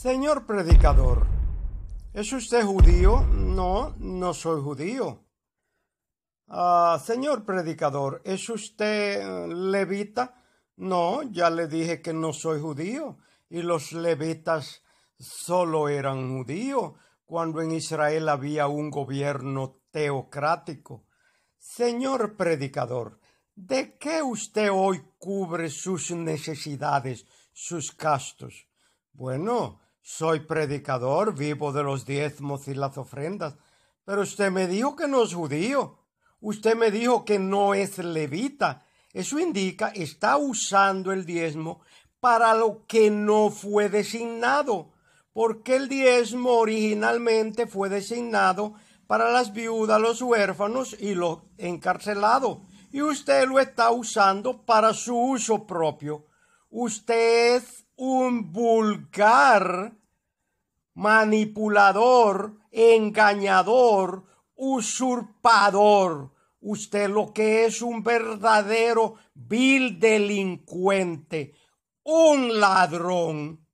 Señor predicador, ¿es usted judío? No, no soy judío. Ah señor predicador, ¿es usted eh, levita? No, ya le dije que no soy judío. Y los levitas solo eran judíos cuando en Israel había un gobierno teocrático. Señor predicador, ¿de qué usted hoy cubre sus necesidades, sus gastos? Bueno, soy predicador, vivo de los diezmos y las ofrendas. Pero usted me dijo que no es judío. Usted me dijo que no es levita. Eso indica está usando el diezmo para lo que no fue designado, porque el diezmo originalmente fue designado para las viudas, los huérfanos y los encarcelados, y usted lo está usando para su uso propio. Usted es un vulgar, manipulador, engañador, usurpador. Usted lo que es un verdadero vil delincuente, un ladrón.